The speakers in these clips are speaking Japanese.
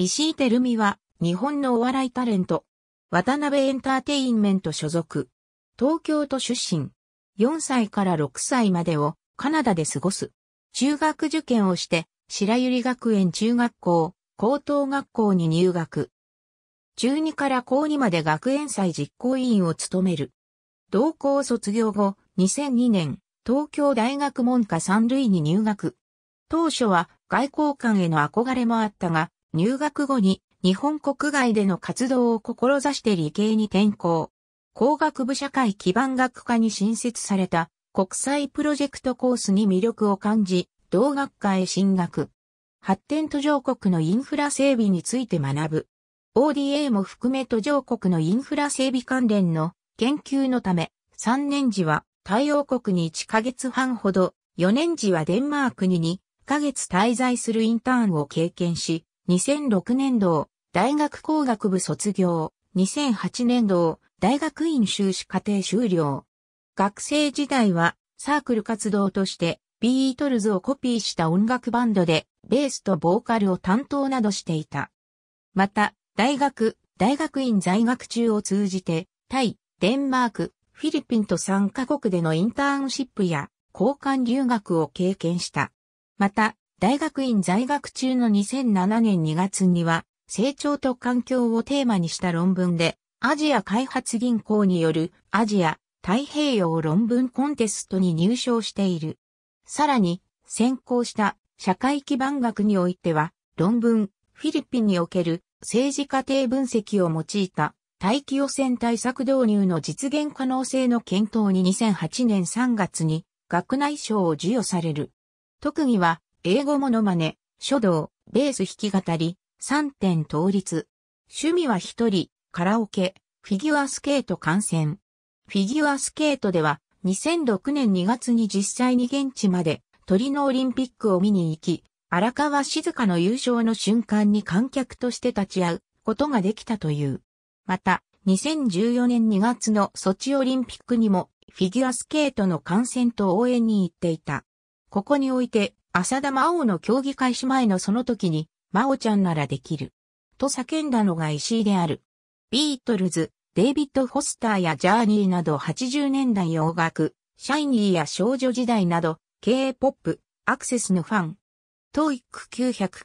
石井てるみは、日本のお笑いタレント。渡辺エンターテインメント所属。東京都出身。4歳から6歳までをカナダで過ごす。中学受験をして、白百合学園中学校、高等学校に入学。中2から高2まで学園祭実行委員を務める。同校卒業後、2002年、東京大学文科三類に入学。当初は外交官への憧れもあったが、入学後に日本国外での活動を志して理系に転校。工学部社会基盤学科に新設された国際プロジェクトコースに魅力を感じ、同学科へ進学。発展途上国のインフラ整備について学ぶ。ODA も含め途上国のインフラ整備関連の研究のため、3年時は対応国に1ヶ月半ほど、4年時はデンマークに2ヶ月滞在するインターンを経験し、2006年度、大学工学部卒業、2008年度、大学院修士課程修了。学生時代は、サークル活動として、ビートルズをコピーした音楽バンドで、ベースとボーカルを担当などしていた。また、大学、大学院在学中を通じて、タイ、デンマーク、フィリピンと3カ国でのインターンシップや交換留学を経験した。また、大学院在学中の2007年2月には、成長と環境をテーマにした論文で、アジア開発銀行によるアジア太平洋論文コンテストに入賞している。さらに、先行した社会基盤学においては、論文、フィリピンにおける政治家庭分析を用いた大気汚染対策導入の実現可能性の検討に2008年3月に学内賞を授与される。特技は英語モノマネ、書道、ベース弾き語り、3点倒立。趣味は一人、カラオケ、フィギュアスケート観戦。フィギュアスケートでは2006年2月に実際に現地まで鳥のオリンピックを見に行き、荒川静香の優勝の瞬間に観客として立ち会うことができたという。また、2014年2月のソチオリンピックにもフィギュアスケートの観戦と応援に行っていた。ここにおいて浅田真央の競技開始前のその時に、真央ちゃんならできる。と叫んだのが石井である。ビートルズ、デイビッド・フォスターやジャーニーなど80年代洋楽、シャイニーや少女時代など、K-POP、アクセスのファン。トーイック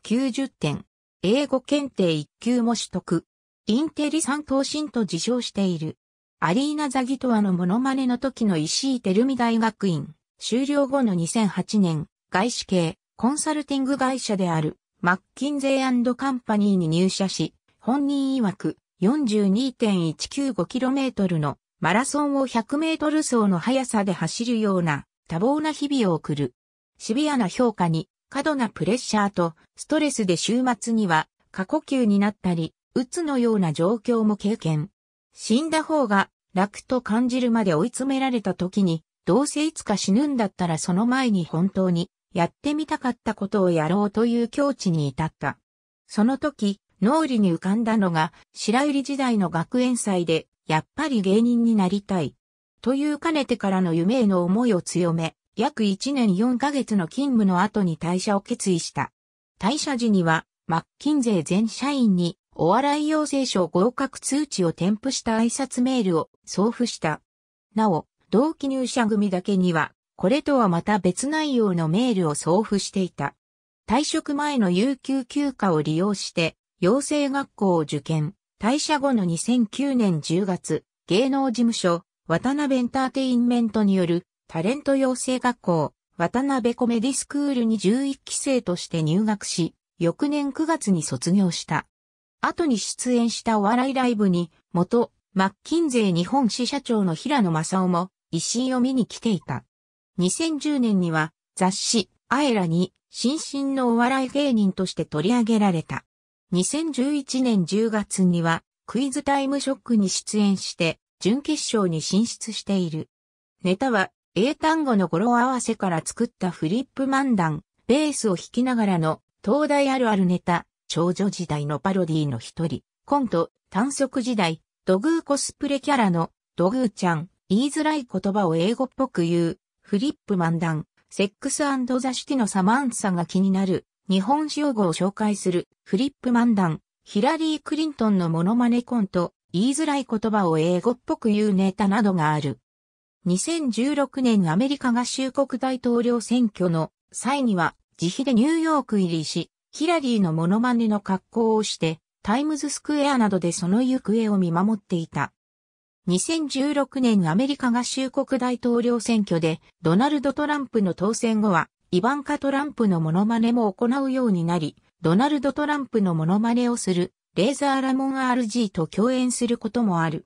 990点。英語検定1級も取得。インテリ三等身と自称している。アリーナ・ザギトワのモノマネの時の石井テルミ大学院。終了後の2008年、外資系、コンサルティング会社である、マッキンゼーカンパニーに入社し、本人曰く 42.195km のマラソンを 100m 走の速さで走るような多忙な日々を送る。シビアな評価に過度なプレッシャーとストレスで週末には過呼吸になったり、うつのような状況も経験。死んだ方が楽と感じるまで追い詰められた時に、どうせいつか死ぬんだったらその前に本当にやってみたかったことをやろうという境地に至った。その時、脳裏に浮かんだのが、白百合時代の学園祭で、やっぱり芸人になりたい。というかねてからの夢への思いを強め、約1年4ヶ月の勤務の後に退社を決意した。退社時には、マッキンゼー全社員に、お笑い養成所合格通知を添付した挨拶メールを送付した。なお、同期入社組だけには、これとはまた別内容のメールを送付していた。退職前の有給休暇を利用して、養成学校を受験、退社後の2009年10月、芸能事務所、渡辺エンターテインメントによるタレント養成学校、渡辺コメディスクールに11期生として入学し、翌年9月に卒業した。後に出演したお笑いライブに、元、マッキンゼー日本支社長の平野正夫も、石井を見に来ていた。2010年には雑誌アエラに新進のお笑い芸人として取り上げられた。2011年10月にはクイズタイムショックに出演して準決勝に進出している。ネタは英単語の語呂合わせから作ったフリップ漫談、ベースを弾きながらの東大あるあるネタ、少女時代のパロディーの一人、コント、短足時代、土偶コスプレキャラの土偶ちゃん、言いづらい言葉を英語っぽく言う、フリップ漫談、セックスザシティのサマンサが気になる、日本用語を紹介する、フリップ漫談、ヒラリー・クリントンのモノマネコント、言いづらい言葉を英語っぽく言うネタなどがある。2016年アメリカ合衆国大統領選挙の際には、自費でニューヨーク入りし、ヒラリーのモノマネの格好をして、タイムズスクエアなどでその行方を見守っていた。2016年アメリカ合衆国大統領選挙でドナルド・トランプの当選後はイバンカ・トランプのモノマネも行うようになり、ドナルド・トランプのモノマネをするレーザー・ラモン RG と共演することもある。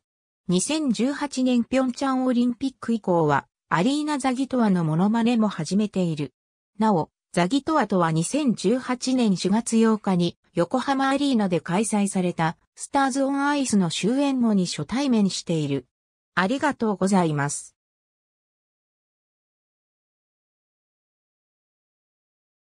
2018年ピョンチャンオリンピック以降はアリーナ・ザギトワのモノマネも始めている。なお、ザギトワとは2018年4月8日に横浜アリーナで開催されたスターズオンアイスの終演後に初対面している。ありがとうございます。